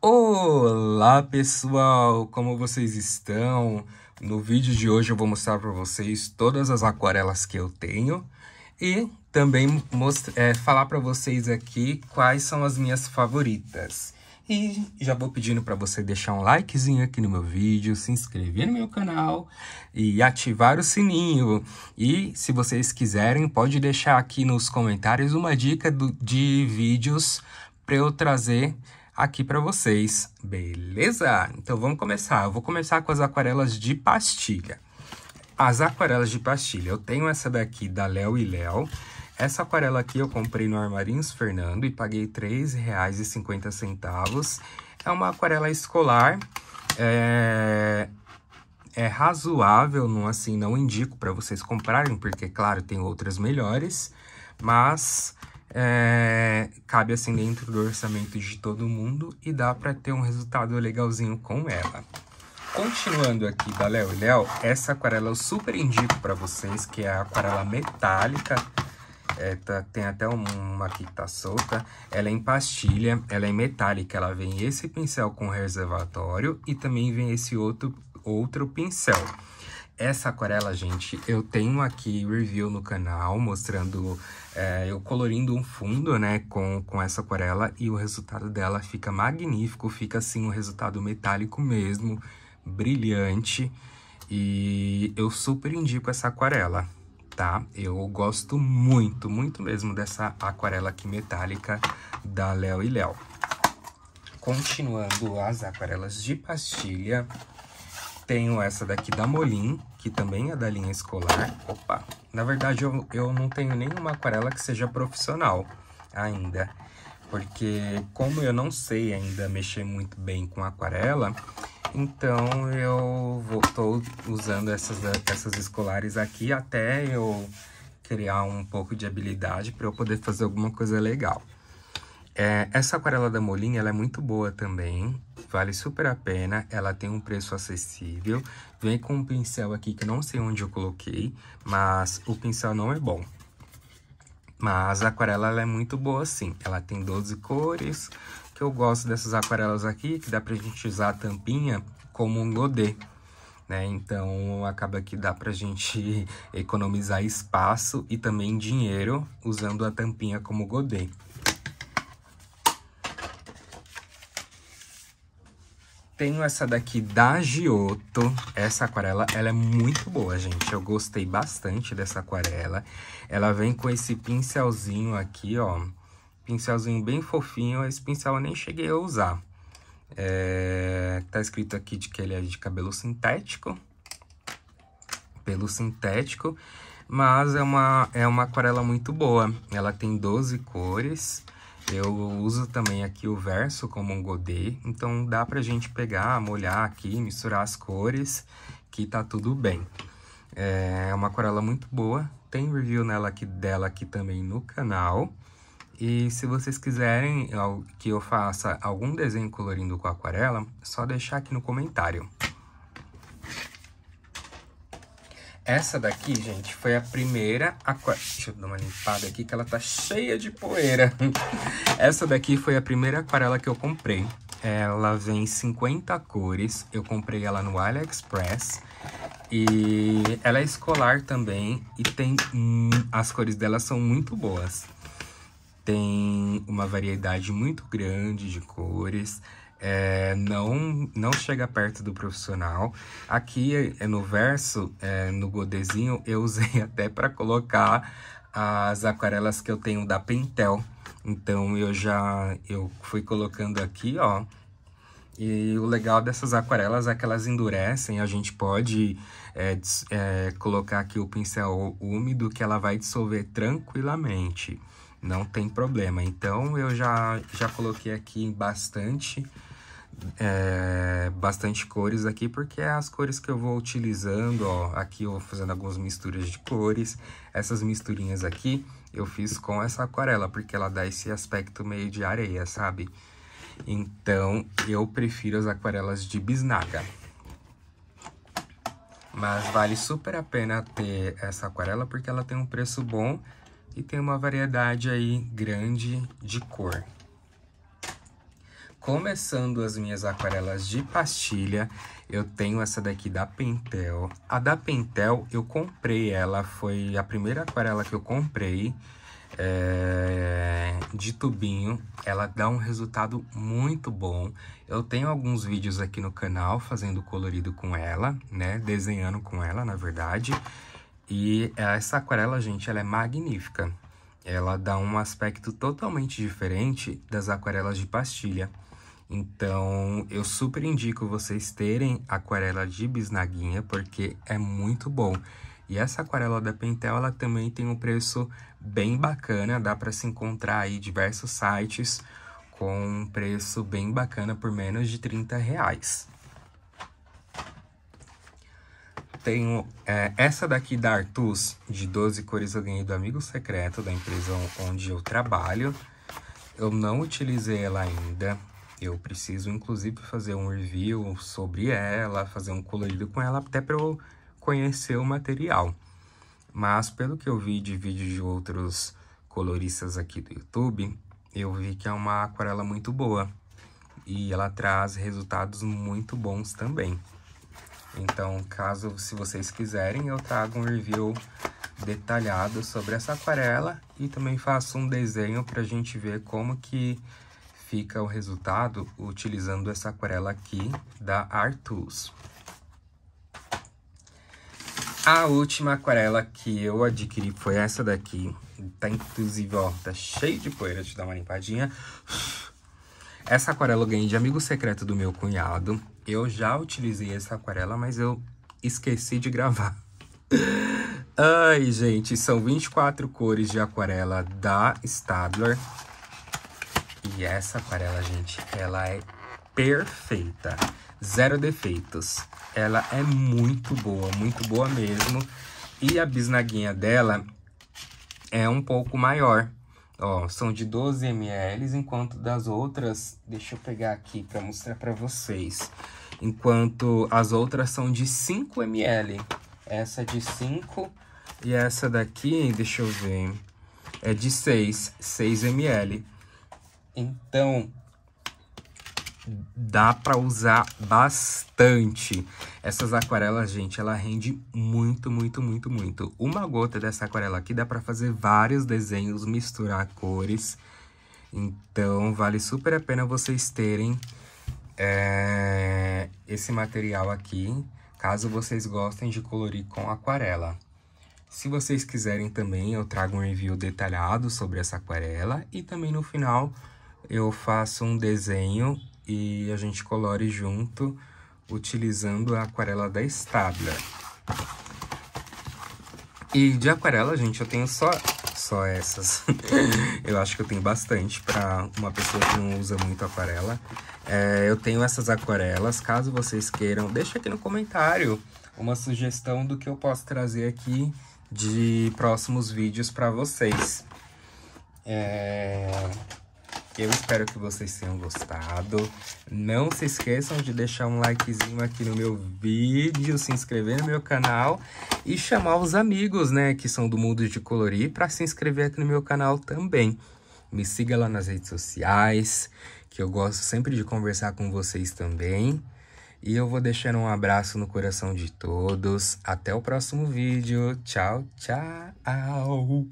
Olá pessoal, como vocês estão? No vídeo de hoje eu vou mostrar para vocês todas as aquarelas que eu tenho e também é, falar para vocês aqui quais são as minhas favoritas. E já vou pedindo para você deixar um likezinho aqui no meu vídeo, se inscrever no meu canal e ativar o sininho. E se vocês quiserem, pode deixar aqui nos comentários uma dica do, de vídeos para eu trazer aqui para vocês, beleza? Então vamos começar. Eu vou começar com as aquarelas de pastilha. As aquarelas de pastilha, eu tenho essa daqui da Léo e Léo. Essa aquarela aqui eu comprei no Armarinhos Fernando e paguei R$ 3,50. É uma aquarela escolar, é, é razoável, não assim, não indico para vocês comprarem, porque, claro, tem outras melhores, mas é, cabe assim dentro do orçamento de todo mundo e dá para ter um resultado legalzinho com ela. Continuando aqui da Léo e Léo, essa aquarela eu super indico para vocês, que é a aquarela metálica. É, tá, tem até uma aqui que tá solta. Ela é em pastilha, ela é metálica. Ela vem esse pincel com reservatório e também vem esse outro, outro pincel. Essa aquarela, gente, eu tenho aqui review no canal mostrando é, eu colorindo um fundo, né, com, com essa aquarela e o resultado dela fica magnífico, fica assim um resultado metálico mesmo, brilhante e eu super indico essa aquarela, tá? Eu gosto muito, muito mesmo dessa aquarela aqui metálica da Léo e Léo. Continuando as aquarelas de pastilha, tenho essa daqui da Molin, que também é da linha escolar. Opa! Na verdade, eu, eu não tenho nenhuma aquarela que seja profissional ainda. Porque como eu não sei ainda mexer muito bem com aquarela, então eu estou usando essas, essas escolares aqui até eu criar um pouco de habilidade para eu poder fazer alguma coisa legal. É, essa aquarela da Molin, ela é muito boa também. Vale super a pena, ela tem um preço acessível. Vem com um pincel aqui que não sei onde eu coloquei, mas o pincel não é bom. Mas a aquarela é muito boa sim, ela tem 12 cores, que eu gosto dessas aquarelas aqui, que dá pra gente usar a tampinha como um godê. Né? Então, acaba que dá pra gente economizar espaço e também dinheiro usando a tampinha como godê. Tenho essa daqui da Giotto. Essa aquarela, ela é muito boa, gente. Eu gostei bastante dessa aquarela. Ela vem com esse pincelzinho aqui, ó. Pincelzinho bem fofinho. Esse pincel eu nem cheguei a usar. É... Tá escrito aqui de que ele é de cabelo sintético. Pelo sintético. Mas é uma, é uma aquarela muito boa. Ela tem 12 cores. Eu uso também aqui o verso como um godê, então dá pra gente pegar, molhar aqui, misturar as cores, que tá tudo bem. É uma aquarela muito boa, tem review nela aqui, dela aqui também no canal. E se vocês quiserem que eu faça algum desenho colorindo com aquarela, é só deixar aqui no comentário. Essa daqui, gente, foi a primeira aquarela. Deixa eu dar uma limpada aqui que ela tá cheia de poeira. Essa daqui foi a primeira aquarela que eu comprei. Ela vem 50 cores. Eu comprei ela no AliExpress. E ela é escolar também. E tem. Hum, as cores dela são muito boas. Tem uma variedade muito grande de cores é, não não chega perto do profissional. Aqui é, no verso, é, no godezinho, eu usei até para colocar as aquarelas que eu tenho da Pentel. Então eu já eu fui colocando aqui, ó. E o legal dessas aquarelas é que elas endurecem, a gente pode é, é, colocar aqui o pincel úmido que ela vai dissolver tranquilamente não tem problema. Então eu já, já coloquei aqui bastante, é, bastante cores aqui, porque é as cores que eu vou utilizando, ó, aqui eu vou fazendo algumas misturas de cores, essas misturinhas aqui eu fiz com essa aquarela, porque ela dá esse aspecto meio de areia, sabe? Então eu prefiro as aquarelas de bisnaga. Mas vale super a pena ter essa aquarela porque ela tem um preço bom e tem uma variedade aí grande de cor. Começando as minhas aquarelas de pastilha, eu tenho essa daqui da Pentel. A da Pentel eu comprei ela, foi a primeira aquarela que eu comprei é, de tubinho. Ela dá um resultado muito bom. Eu tenho alguns vídeos aqui no canal fazendo colorido com ela, né? Desenhando com ela, na verdade. E essa aquarela, gente, ela é magnífica. Ela dá um aspecto totalmente diferente das aquarelas de pastilha. Então, eu super indico vocês terem aquarela de bisnaguinha, porque é muito bom. E essa aquarela da Pentel, ela também tem um preço bem bacana, dá para se encontrar aí diversos sites com um preço bem bacana por menos de 30 reais. tenho é, essa daqui da Artus, de 12 cores, eu ganhei do Amigo Secreto, da empresa onde eu trabalho. Eu não utilizei ela ainda. Eu preciso, inclusive, fazer um review sobre ela, fazer um colorido com ela, até para eu conhecer o material. Mas, pelo que eu vi de vídeos de outros coloristas aqui do YouTube, eu vi que é uma aquarela muito boa. E ela traz resultados muito bons também. Então, caso se vocês quiserem, eu trago um review detalhado sobre essa aquarela e também faço um desenho para a gente ver como que fica o resultado utilizando essa aquarela aqui da Artus. A última aquarela que eu adquiri foi essa daqui. Tá inclusive, ó, tá cheio de poeira, deixa eu dar uma limpadinha. Essa aquarela eu ganhei de amigo secreto do meu cunhado. Eu já utilizei essa aquarela, mas eu esqueci de gravar. Ai, gente, são 24 cores de aquarela da Stadler. E essa aquarela, gente, ela é perfeita. Zero defeitos. Ela é muito boa, muito boa mesmo. E a bisnaguinha dela é um pouco maior. Ó, são de 12 ml, enquanto das outras, deixa eu pegar aqui para mostrar para vocês. Enquanto as outras são de 5 ml. Essa é de 5 e essa daqui, deixa eu ver, é de 6, 6 ml. Então, dá para usar bastante. Essas aquarelas, gente, ela rende muito, muito, muito, muito. Uma gota dessa aquarela aqui dá para fazer vários desenhos, misturar cores. Então, vale super a pena vocês terem é, esse material aqui, caso vocês gostem de colorir com aquarela. Se vocês quiserem também, eu trago um review detalhado sobre essa aquarela e também no final eu faço um desenho e a gente colore junto utilizando a aquarela da Establa. E de aquarela, gente, eu tenho só, só essas. eu acho que eu tenho bastante para uma pessoa que não usa muito aquarela. É, eu tenho essas aquarelas, caso vocês queiram, deixa aqui no comentário uma sugestão do que eu posso trazer aqui de próximos vídeos para vocês. É... Eu espero que vocês tenham gostado. Não se esqueçam de deixar um likezinho aqui no meu vídeo, se inscrever no meu canal e chamar os amigos, né, que são do mundo de colorir para se inscrever aqui no meu canal também. Me siga lá nas redes sociais, que eu gosto sempre de conversar com vocês também. E eu vou deixando um abraço no coração de todos. Até o próximo vídeo. Tchau, tchau.